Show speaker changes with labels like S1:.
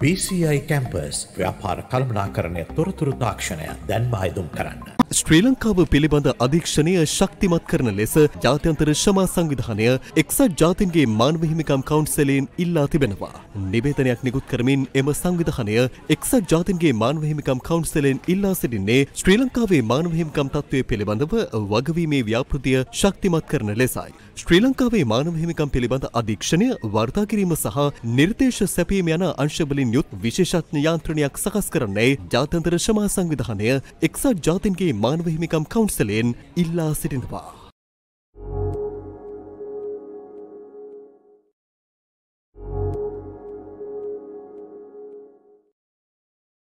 S1: PCI campus ව්‍යාපාර කළමනා කරණය තොරතුරු තාක්ෂණය දැන්ම අයදුම් කරන්න. ශ්‍රී ලංකාව පිළිබඳ අධීක්ෂණය ශක්තිමත් කරන ලෙස ජාත්‍යන්තර ශමා සංවිධානය එක්සත් ජාතින්ගේ මානව හිමිකම් කවුන්සලයෙන් ඉල්ලා තිබෙනවා. නිවේදනයක් නිකුත් කරමින් එම සංවිධානය එක්සත් ජාතින්ගේ මානව හිමිකම් කවුන්සලයෙන් ඉල්ලා සිටින්නේ ශ්‍රී ලංකාවේ මානව හිමිකම් තත්ත්වය පිළිබඳව වගවීමේ ව්‍යාපෘතිය ශක්තිමත් කරන ලෙසයි. ශ්‍රී ලංකාවේ මානව හිමිකම් පිළිබඳ අධීක්ෂණය වර්තා කිරීම සහ නිර්දේශ සැපීම යන අංශවලින් යුත් විශේෂඥ යාන්ත්‍රණයක් සකස් කරන්නේ ජාත්‍යන්තර ශමා සංවිධානය එක්සත් ජාතින්ගේ මානව හිමිකම් කවුන්සලයෙන් ඉල්ලා සිටිනවා.